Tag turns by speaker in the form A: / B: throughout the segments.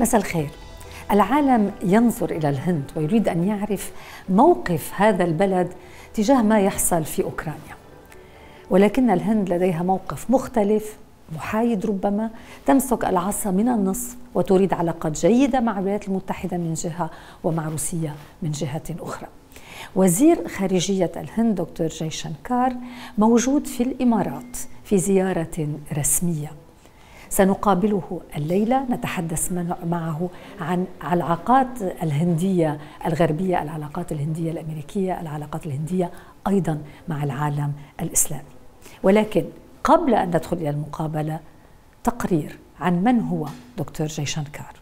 A: مساء الخير العالم ينظر الى الهند ويريد ان يعرف موقف هذا البلد تجاه ما يحصل في اوكرانيا ولكن الهند لديها موقف مختلف محايد ربما تمسك العصا من النصف وتريد علاقات جيده مع الولايات المتحده من جهه ومع روسيا من جهه اخرى وزير خارجية الهند دكتور جاي شانكار موجود في الإمارات في زيارة رسمية سنقابله الليلة نتحدث معه عن العلاقات الهندية الغربية العلاقات الهندية الأمريكية العلاقات الهندية أيضا مع العالم الإسلامي ولكن قبل أن ندخل إلى المقابلة تقرير عن من هو دكتور
B: جيشانكار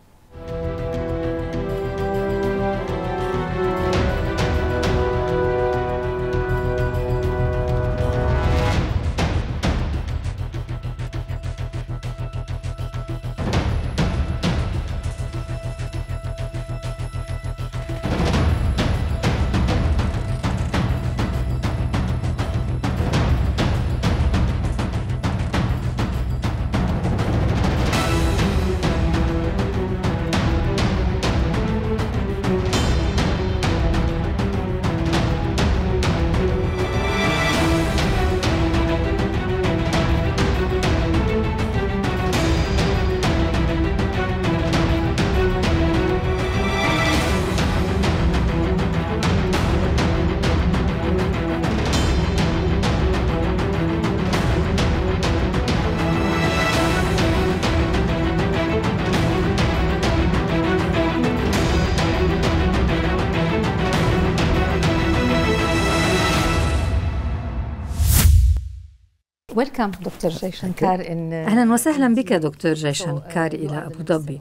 A: ويلكم دكتور Welcome, Dr. ان uh, أهلا وسهلا بك دكتور جايشانكار إلى uh, أبو ظبي.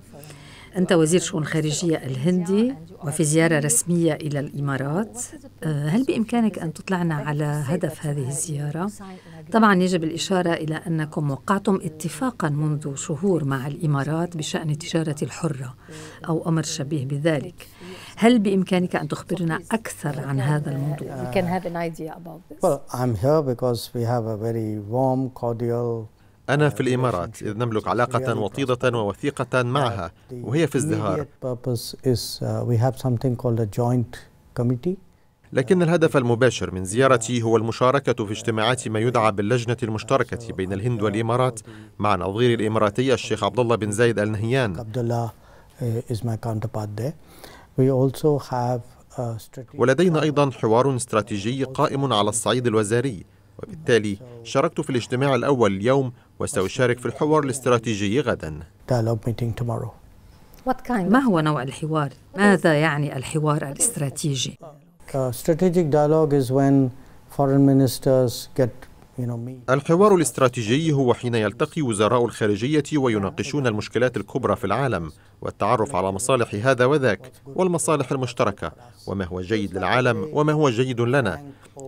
A: أنت وزير شؤون خارجية الهندي وفي زيارة رسمية إلى الإمارات آه، هل بإمكانك أن تطلعنا على هدف هذه الزيارة؟ طبعا يجب الإشارة إلى أنكم وقعتم اتفاقا منذ شهور مع الإمارات بشأن التجارة الحرة أو أمر شبيه بذلك هل بإمكانك أن تخبرنا أكثر
B: عن هذا الموضوع؟ Well, I'm here because we have a very warm, cordial
C: أنا في الإمارات إذ نملك علاقة وطيدة ووثيقة معها وهي في ازدهار uh, لكن الهدف المباشر من زيارتي هو المشاركة في اجتماعات ما يدعى باللجنة المشتركة بين الهند والإمارات مع نظير الإماراتي الشيخ عبد الله بن زايد آل نهيان
B: uh, uh,
C: ولدينا أيضا حوار استراتيجي قائم على الصعيد الوزاري وبالتالي شاركت في الاجتماع الأول اليوم وسأشارك في الحوار الاستراتيجي غدا
A: ما هو نوع الحوار؟ ماذا يعني الحوار الاستراتيجي؟
B: uh,
C: الحوار الاستراتيجي هو حين يلتقي وزراء الخارجية ويناقشون المشكلات الكبرى في العالم والتعرف على مصالح هذا وذاك والمصالح المشتركة وما هو جيد للعالم وما هو جيد لنا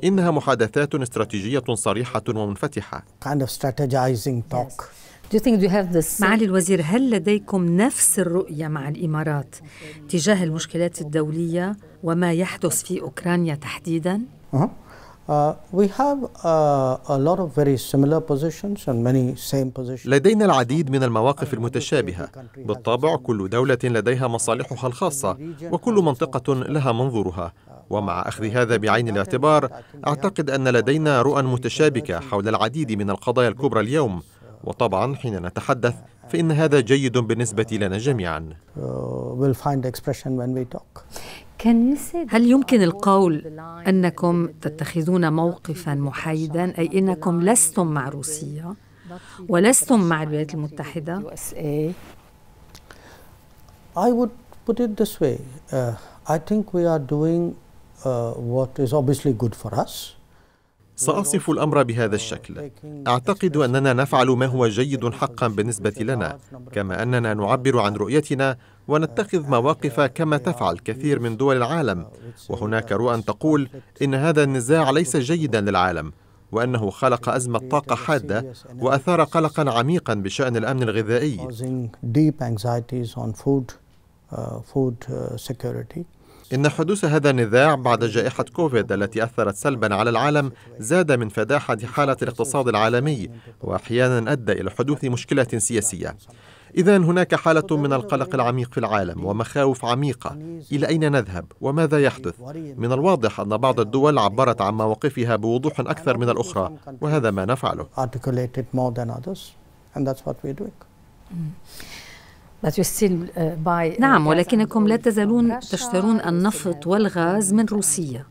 C: إنها محادثات استراتيجية صريحة ومنفتحة
A: معالي الوزير هل لديكم نفس الرؤية مع الإمارات تجاه المشكلات الدولية وما يحدث في
B: أوكرانيا تحديداً؟ uh-huh. Uh, we have uh, a lot of very similar positions and many same positions.
C: لدينا العديد من المواقف المتشابهة بالطبع كل دولة لديها مصالحها الخاصة وكل منطقة لها منظورها ومع أخذ هذا بعين الاعتبار أعتقد أن لدينا رؤى متشابكة حول العديد من القضايا الكبرى اليوم وطبعا حين نتحدث فإن هذا جيد بالنسبة لنا جميعا.
B: Uh, هل يمكن القول
A: أنكم تتخذون موقفا محايدا أي أنكم لستم مع
B: روسيا
A: ولستم مع الولايات المتحدة؟ إيه.
B: I would put it this way. Uh, I think we are doing uh, what is obviously good for us.
C: سأصف الأمر بهذا الشكل. أعتقد أننا نفعل ما هو جيد حقا بالنسبة لنا، كما أننا نعبر عن رؤيتنا ونتخذ مواقف كما تفعل كثير من دول العالم وهناك رؤى تقول ان هذا النزاع ليس جيدا للعالم وانه خلق ازمه طاقه حاده واثار قلقا عميقا بشان الامن الغذائي uh, uh, إن حدوث هذا النزاع بعد جائحة كوفيد التي أثرت سلبا على العالم زاد من فداحة حالة الاقتصاد العالمي وأحيانا أدى إلى حدوث مشكلة سياسية إذا هناك حالة من القلق العميق في العالم ومخاوف عميقة إلى أين نذهب وماذا يحدث؟ من الواضح أن بعض الدول عبرت عن مواقفها بوضوح أكثر من الأخرى وهذا ما نفعله.
B: Uh,
A: uh, نعم ولكنكم لا تزالون تشترون النفط والغاز من روسيا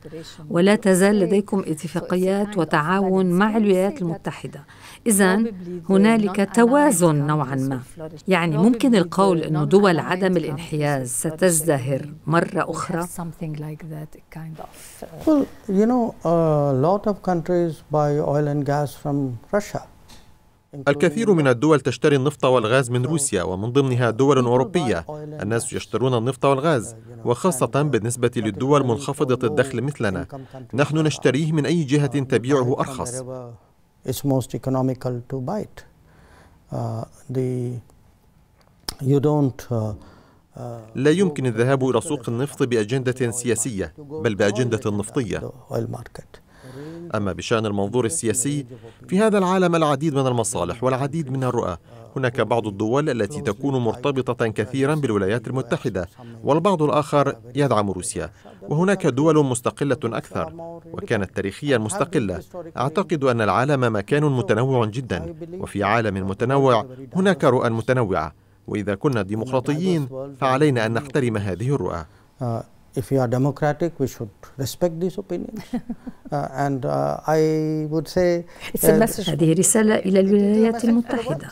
A: ولا تزال لديكم اتفاقيات وتعاون مع الولايات المتحده اذا هنالك توازن نوعا ما يعني ممكن القول ان دول عدم الانحياز ستزدهر مره اخرى uh,
B: Well, you know, a lot of countries buy oil and gas from Russia.
C: الكثير من الدول تشتري النفط والغاز من روسيا ومن ضمنها دول أوروبية الناس يشترون النفط والغاز آه، يعني وخاصة يعني بالنسبة للدول منخفضة الدخل مثلنا نحن نشتريه من أي جهة آه، تبيعه أرخص آه، لا يمكن الذهاب إلى سوق النفط بأجندة سياسية بل بأجندة نفطية أما بشأن المنظور السياسي في هذا العالم العديد من المصالح والعديد من الرؤى هناك بعض الدول التي تكون مرتبطة كثيرا بالولايات المتحدة والبعض الآخر يدعم روسيا وهناك دول مستقلة أكثر وكانت تاريخيا مستقلة أعتقد أن العالم مكان متنوع جدا وفي عالم متنوع هناك رؤى متنوعة وإذا كنا ديمقراطيين فعلينا أن نحترم هذه الرؤى
B: آه، if you are democratic, we should respect these opinions. uh, and uh, I would say it's a uh, message. هذه رسالة إلى الولايات المتحدة.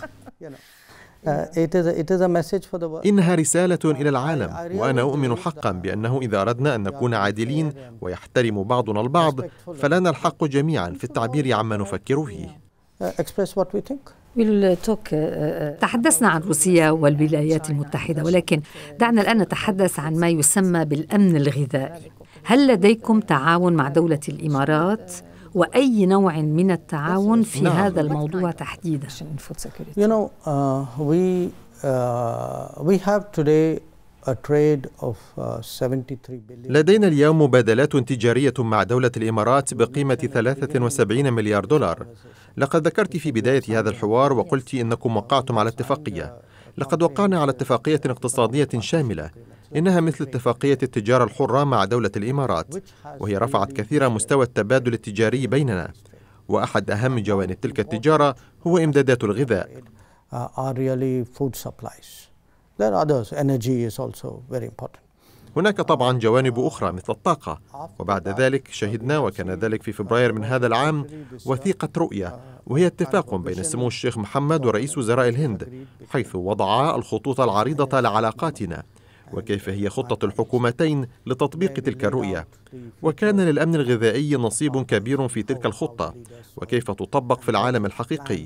B: إنها
C: رسالة إلى العالم وأنا أؤمن حقا uh, بأنه إذا أردنا أن نكون عادلين ويحترم بعضنا البعض فلنا الحق جميعا في التعبير عما نفكر فيه. Uh, express what we
A: think. آه، آه، آه. تحدثنا عن روسيا والولايات المتحدة ولكن دعنا الآن نتحدث عن ما يسمى بالأمن الغذائي هل لديكم تعاون مع دولة الإمارات؟ وأي نوع من التعاون في نعم. هذا الموضوع تحديدا؟
B: You know, uh, we, uh, we have today Uh,
C: لدينا اليوم مبادلات تجارية مع دولة الإمارات بقيمة 73 مليار دولار لقد ذكرت في بداية هذا الحوار وقلت إنكم وقعتم على اتفاقية لقد وقعنا على اتفاقية اقتصادية شاملة إنها مثل اتفاقية التجارة الحرة مع دولة الإمارات وهي رفعت كثيرا مستوى التبادل التجاري بيننا وأحد أهم جوانب تلك التجارة هو إمدادات الغذاء
B: uh, There are others. Energy is also very important.
C: هناك طبعا جوانب أخرى مثل الطاقة وبعد ذلك شهدنا وكان ذلك في فبراير من هذا العام وثيقة رؤية وهي اتفاق بين سمو الشيخ محمد ورئيس وزراء الهند حيث وضعا الخطوط العريضة لعلاقاتنا وكيف هي خطة الحكومتين لتطبيق تلك الرؤية وكان للأمن الغذائي نصيب كبير في تلك الخطة وكيف تطبق في العالم الحقيقي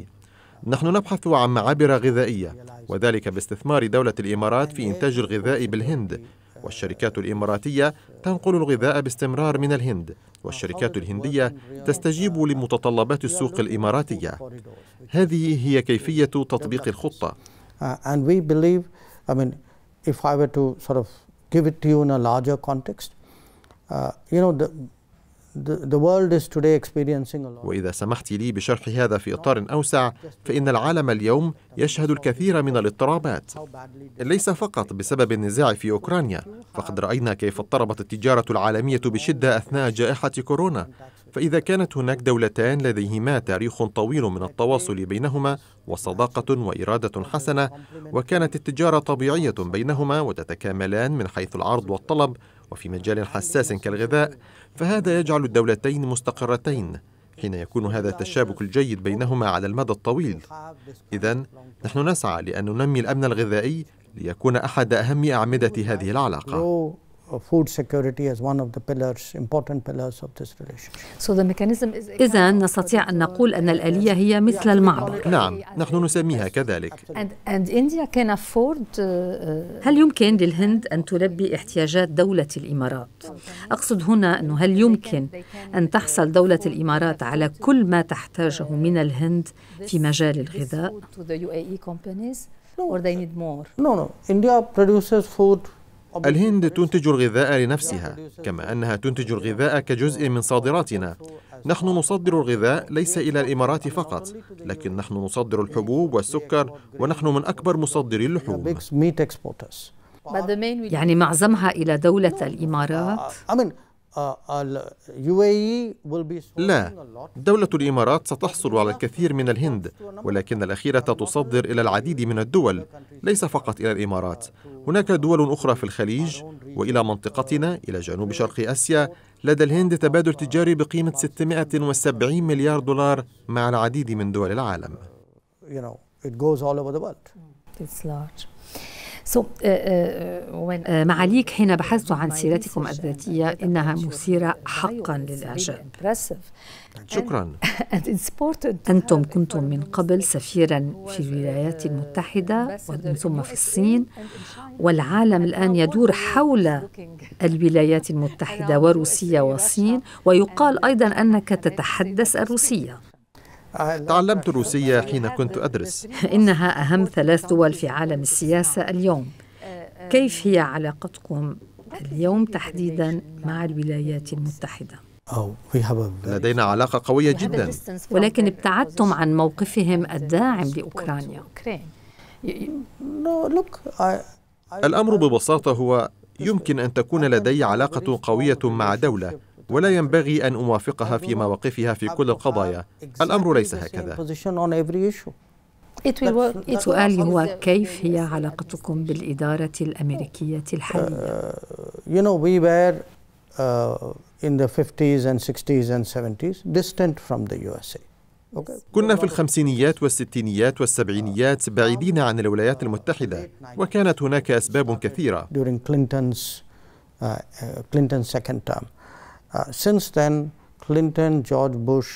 C: نحن نبحث عن معابر غذائية وذلك باستثمار دولة الإمارات في إنتاج الغذاء بالهند والشركات الإماراتية تنقل الغذاء باستمرار من الهند والشركات الهندية تستجيب لمتطلبات السوق الإماراتية هذه هي كيفية تطبيق الخطة
B: give it to you in a larger context, uh, you know, the,
C: وإذا سمحت لي بشرح هذا في إطار أوسع فإن العالم اليوم يشهد الكثير من الاضطرابات ليس فقط بسبب النزاع في أوكرانيا فقد رأينا كيف اضطربت التجارة العالمية بشدة أثناء جائحة كورونا فإذا كانت هناك دولتان لديهما تاريخ طويل من التواصل بينهما وصداقة وإرادة حسنة وكانت التجارة طبيعية بينهما وتتكاملان من حيث العرض والطلب وفي مجال حساس كالغذاء فهذا يجعل الدولتين مستقرتين حين يكون هذا التشابك الجيد بينهما على المدى الطويل إذا نحن نسعى لأن ننمي الأمن الغذائي ليكون أحد أهم أعمدة هذه العلاقة
B: food security as one of the pillars, important
C: pillars of this relationship.
A: So the mechanism is إذا نستطيع أن نقول أن الآلية هي مثل المعبر.
C: نعم، نحن نسميها كذلك.
A: And, and India can afford, uh, uh, هل يمكن للهند أن تلبي احتياجات دولة الإمارات؟ أقصد هنا أنه هل يمكن أن تحصل دولة الإمارات على كل ما تحتاجه من الهند في مجال الغذاء؟ e No, or they need more.
B: No, no. India
C: produces food الهند تنتج الغذاء لنفسها كما أنها تنتج الغذاء كجزء من صادراتنا نحن نصدر الغذاء ليس إلى الإمارات فقط لكن نحن نصدر الحبوب والسكر ونحن من أكبر مصدري اللحوم
A: يعني معظمها إلى دولة الإمارات
C: لا دولة الإمارات ستحصل على الكثير من الهند ولكن الأخيرة تصدر إلى العديد من الدول ليس فقط إلى الإمارات هناك دول أخرى في الخليج وإلى منطقتنا إلى جنوب شرق آسيا لدى الهند تبادل تجاري بقيمة 670 مليار دولار مع العديد من دول العالم
B: It's large. So, uh,
A: uh, uh, معاليك حين بحثت عن سيرتكم الذاتية إنها مثيرة حقا للإعجاب شكرا أنتم كنتم من قبل سفيرا في الولايات المتحدة ومن ثم في الصين والعالم الآن يدور حول الولايات المتحدة وروسيا والصين ويقال أيضا أنك تتحدث الروسية
C: تعلمت الروسية حين كنت أدرس
A: إنها أهم ثلاث دول في عالم السياسة اليوم أه، أه، كيف هي علاقتكم اليوم تحديدا مع الولايات المتحدة؟
C: لدينا علاقة قوية جدا
A: ولكن ابتعدتم عن موقفهم الداعم لأوكرانيا
C: الأمر ببساطة هو يمكن أن تكون لدي علاقة قوية مع دولة ولا ينبغي أن أوافقها في مواقفها في كل القضايا الأمر ليس هكذا
A: سؤالي هو كيف هي علاقتكم بالإدارة
B: الأمريكية الحالية؟ uh, uh,
C: كنا في الخمسينيات والستينيات والسبعينيات بعيدين عن الولايات المتحدة وكانت هناك أسباب كثيرة
B: آه، since then, Clinton, George Bush,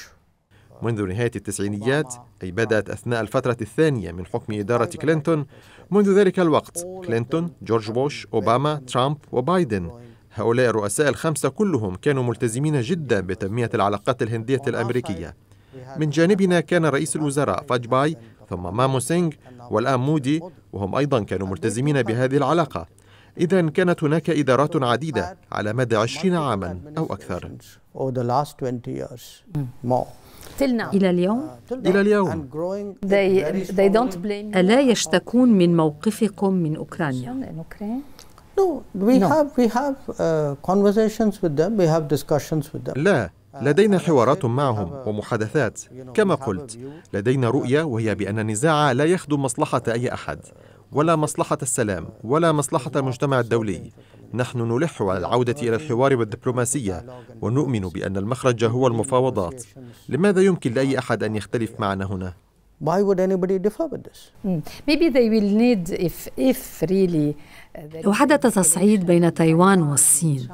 C: منذ نهاية التسعينيات أي بدأت أثناء الفترة الثانية من حكم إدارة كلينتون منذ ذلك الوقت كلينتون، جورج بوش، أوباما، ترامب وبايدن هؤلاء الرؤساء الخمسة كلهم كانوا ملتزمين جدا بتنمية العلاقات الهندية الأمريكية من جانبنا كان رئيس الوزراء فاجباي ثم مامو سينغ والآن مودي وهم أيضا كانوا ملتزمين بهذه العلاقة إذا كانت هناك إدارات عديدة على مدى 20 عاما أو أكثر
A: إلى اليوم uh, إلى اليوم ألا
B: يشتكون من موقفكم من أوكرانيا؟ uh,
C: لا, uh, لدينا حوارات معهم ومحادثات كما قلت لدينا رؤية وهي بأن النزاع لا يخدم مصلحة أي أحد ولا مصلحة السلام ولا مصلحة المجتمع الدولي نحن نلح على العودة إلى الحوار والدبلوماسية ونؤمن بأن المخرج هو المفاوضات لماذا يمكن لأي أحد أن يختلف معنا هنا؟
B: Why would anybody differ with this?
A: Hmm. Maybe they will need if, if really... لو uh, حدث تصعيد بين تايوان والصين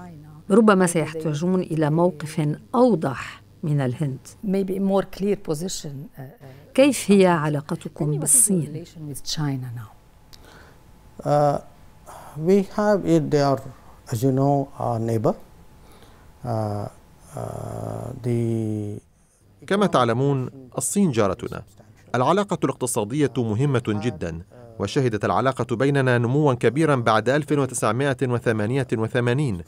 A: ربما سيحتاجون إلى موقف أوضح من الهند uh, uh, كيف هي علاقتكم بالصين؟
B: Uh, we have it they are as you know our neighbor uh,
C: uh, the كما تعلمون الصين جارتنا العلاقة الاقتصادية مهمة جدا وشهدت العلاقة بيننا نموا كبيرا بعد 1988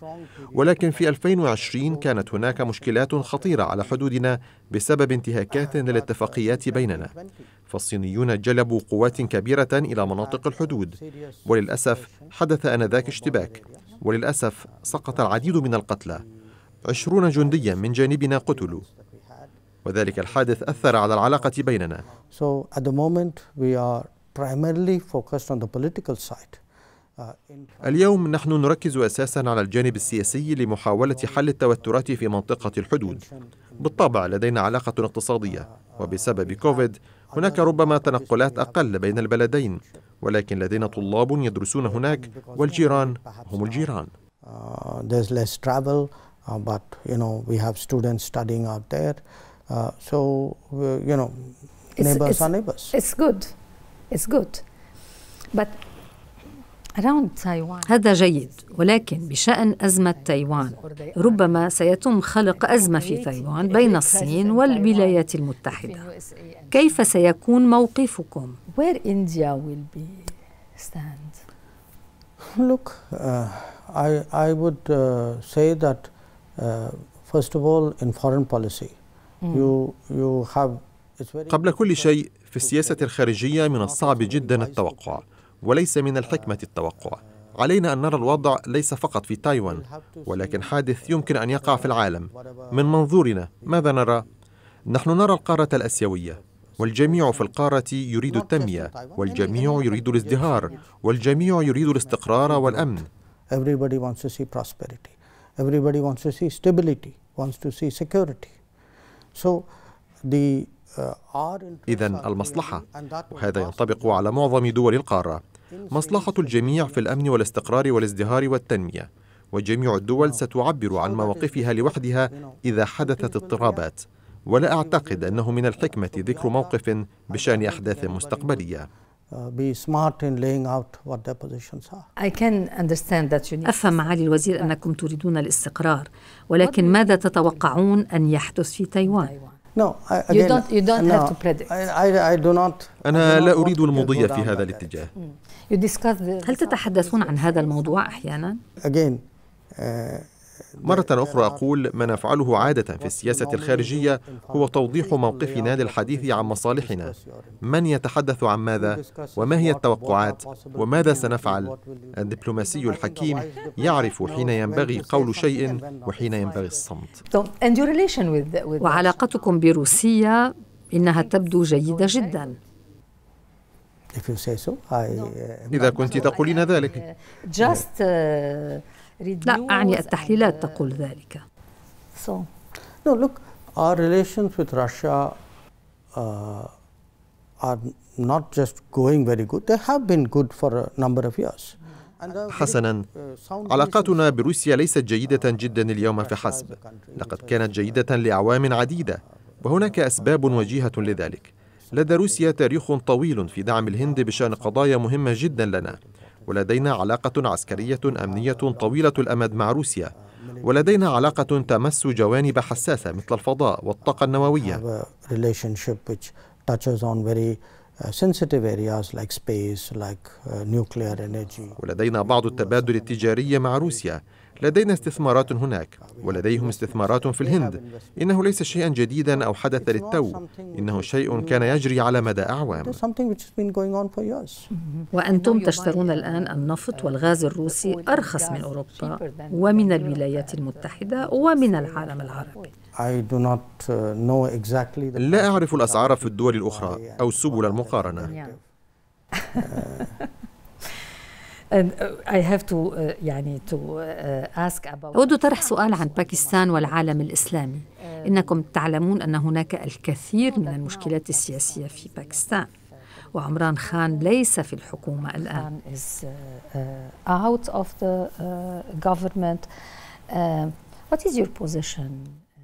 C: ولكن في 2020 كانت هناك مشكلات خطيرة على حدودنا بسبب انتهاكات للاتفاقيات بيننا فالصينيون جلبوا قوات كبيرة إلى مناطق الحدود وللأسف حدث آنذاك اشتباك وللأسف سقط العديد من القتلى عشرون جنديا من جانبنا قتلوا وذلك الحادث أثر على العلاقة بيننا uh, اليوم نحن نركز أساسا على الجانب السياسي لمحاولة حل التوترات في منطقة الحدود بالطبع لدينا علاقة اقتصادية وبسبب كوفيد هناك ربما تنقلات أقل بين البلدين ولكن لدينا طلاب يدرسون هناك والجيران هم الجيران
B: uh, uh,
A: It's good. It's good. But هذا جيد ولكن بشأن أزمة تايوان ربما سيتم خلق أزمة في تايوان بين الصين والولايات المتحدة كيف سيكون موقفكم؟
C: قبل كل شيء في السياسة الخارجية من الصعب جدا التوقع وليس من الحكمة التوقع علينا أن نرى الوضع ليس فقط في تايوان ولكن حادث يمكن أن يقع في العالم من منظورنا ماذا نرى؟ نحن نرى القارة الأسيوية والجميع في القارة يريد التنمية والجميع يريد الازدهار والجميع يريد الاستقرار والأمن
B: Everybody wants to see prosperity. Everybody wants to see stability, wants to see security. So the
C: إذا المصلحة وهذا ينطبق على معظم دول القارة مصلحة الجميع في الأمن والاستقرار والازدهار والتنمية وجميع الدول ستعبر عن مواقفها لوحدها إذا حدثت اضطرابات ولا أعتقد أنه من الحكمة ذكر موقف بشأن أحداث مستقبلية
A: أفهم معالي الوزير أنكم تريدون الاستقرار ولكن ماذا تتوقعون أن يحدث في تايوان؟ No, again, you don't, you don't no, have
C: to
B: predict. I, I I do not,
C: أنا لا أريد المضي في هذا الاتجاه.
A: You discuss the... هل تتحدثون عن هذا الموضوع أحيانا؟
C: Again, uh, مرة أخرى أقول ما نفعله عادة في السياسة الخارجية هو توضيح موقفنا للحديث عن مصالحنا من يتحدث عن ماذا وما هي التوقعات وماذا سنفعل الدبلوماسي الحكيم يعرف حين ينبغي قول شيء وحين ينبغي الصمت
A: وعلاقتكم بروسيا إنها تبدو جيدة جداً
C: إذا كنت تقولين ذلك
A: uh, لا أعني التحليلات تقول ذلك so no
B: look our relations with Russia uh, are not just going very good they have been good for a number of years حسنا uh, علاقاتنا
C: بروسيا ليست جيدة جدا اليوم فحسب لقد كانت جيدة لأعوام عديدة وهناك أسباب وجيهة لذلك لدى روسيا تاريخ طويل في دعم الهند بشأن قضايا مهمة جدا لنا ولدينا علاقة عسكرية أمنية طويلة الأمد مع روسيا ولدينا علاقة تمس جوانب حساسة مثل الفضاء والطاقة النووية
B: uh, uh,
C: ولدينا بعض التبادل التجاري مع روسيا لدينا استثمارات هناك ولديهم استثمارات في الهند إنه ليس شيئا جديدا أو حدث للتو إنه شيء كان يجري على مدى أعوام
A: وأنتم تشترون الآن النفط والغاز الروسي أرخص من أوروبا ومن الولايات المتحدة ومن العالم العربي
B: uh,
C: لا أعرف الأسعار في الدول الأخرى أو سبل المقارنة uh,
B: Uh, uh,
A: يعني أود uh, طرح سؤال عن باكستان والعالم الإسلامي إنكم تعلمون أن هناك الكثير من المشكلات السياسية في باكستان وعمران خان ليس في الحكومة الآن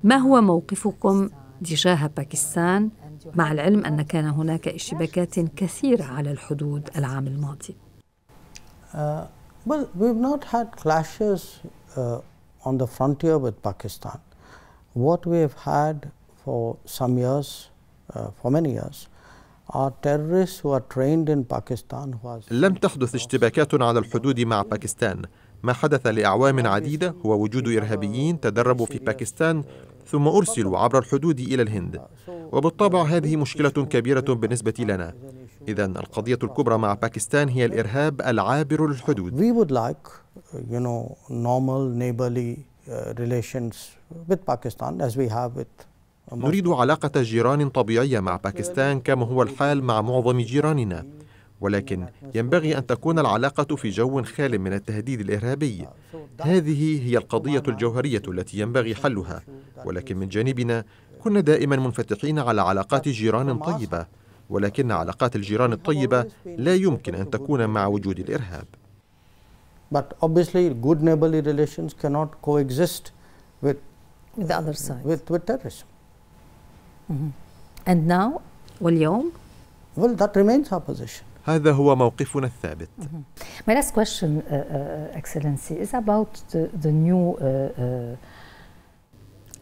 A: ما هو موقفكم تجاه باكستان مع العلم أن كان هناك اشتباكات كثيرة على الحدود العام الماضي
B: Uh, well, we've not had clashes uh, on the frontier with Pakistan. What we have had for some years, uh, for many years,
C: لم تحدث اشتباكات على الحدود مع باكستان ما حدث لأعوام عديدة هو وجود إرهابيين تدربوا في باكستان ثم أرسلوا عبر الحدود إلى الهند وبالطبع هذه مشكلة كبيرة بالنسبة لنا إذا القضية الكبرى مع باكستان هي الإرهاب العابر للحدود. We would like, you know, normal neighborly uh, relations with Pakistan
B: as we have with
C: نريد علاقة جيران طبيعية مع باكستان كما هو الحال مع معظم جيراننا ولكن ينبغي أن تكون العلاقة في جو خال من التهديد الإرهابي هذه هي القضية الجوهرية التي ينبغي حلها ولكن من جانبنا كنا دائما منفتحين على علاقات جيران طيبة ولكن علاقات الجيران الطيبة لا يمكن أن تكون مع وجود الإرهاب
B: But obviously good neighborly relations cannot coexist with, with the other side. With, with terrorism.
A: And now واليوم well that remains our position.
C: هذا هو موقفنا الثابت.
A: My last question, uh, uh, Excellency, is about the, the new uh, uh,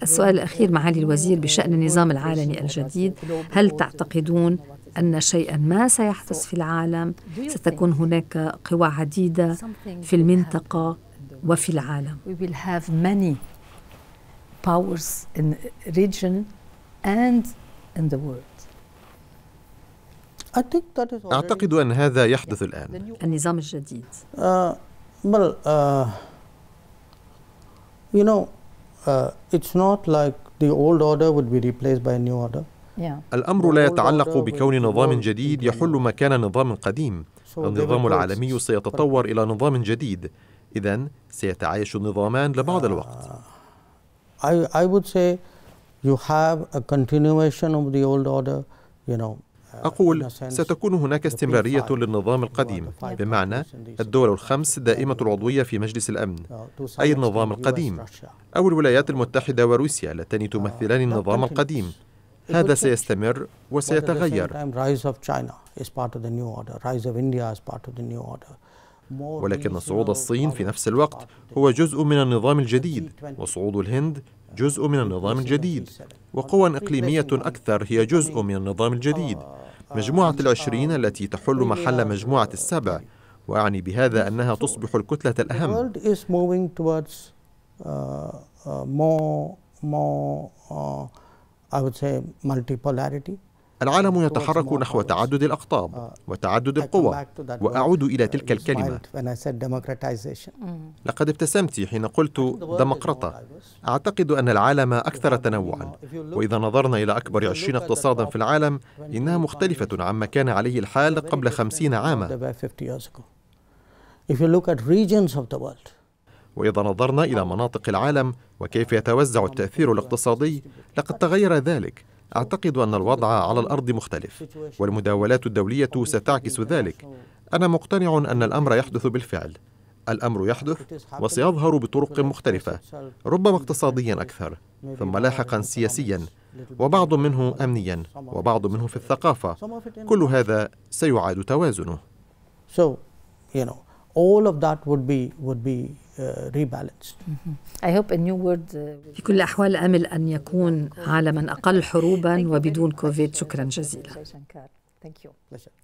A: السؤال الأخير معالي الوزير بشأن النظام العالمي الجديد هل تعتقدون أن شيئا ما سيحدث في العالم ستكون هناك قوى عديدة في المنطقة وفي العالم powers in region and in the world.
B: أعتقد
C: أن هذا يحدث الآن
B: النظام الجديد uh, uh, uh, it's not like the old order would be replaced by a new order.
C: Yeah. الأمر لا يتعلق بكون نظام جديد يحل مكان نظام قديم النظام العالمي سيتطور إلى نظام جديد إذا سيتعايش النظامان لبعض الوقت
B: Uh, I, I would say you have a continuation of the old order, you know. أقول ستكون
C: هناك استمرارية للنظام القديم بمعنى الدول الخمس دائمة العضوية في مجلس الأمن أي النظام القديم أو الولايات المتحدة وروسيا اللتان آه، تمثلان النظام القديم هذا سيستمر وسيتغير
B: ولكن صعود
C: الصين في نفس الوقت هو جزء من النظام الجديد وصعود الهند uh, جزء من النظام الجديد وقوى إقليمية أكثر هي جزء من النظام الجديد مجموعة آه، العشرين آه. التي تحل محل uh, مجموعة uh, السبع وأعني بهذا أنها تصبح الكتلة الأهم uh,
B: more, more uh, I would say multipolarity.
C: العالم يتحرك نحو تعدد الأقطاب uh, وتعدد القوى وأعود إلى تلك الكلمة
B: mm.
C: لقد ابتسمت حين قلت ديمقراطة أعتقد أن العالم أكثر تنوعا وإذا نظرنا إلى أكبر عشرين اقتصادا في العالم إنها مختلفة عما كان عليه الحال قبل خمسين عاما وإذا نظرنا إلى مناطق العالم وكيف يتوزع التأثير الاقتصادي لقد تغير ذلك أعتقد أن الوضع على الأرض مختلف والمداولات الدولية ستعكس ذلك أنا مقتنع أن الأمر يحدث بالفعل الأمر يحدث وسيظهر بطرق مختلفة ربما اقتصاديا أكثر ثم لاحقا سياسيا وبعض منه أمنيا وبعض منه في الثقافة كل هذا سيعاد توازنه So, you know, all of that would be,
B: would be Uh, rebalanced. Mm-hmm.
A: I hope a new world uh, في كل الأحوال أمل أن يكون عالما أقل حروبا وبدون كوفيد شكرا جزيلا.
B: Thank you.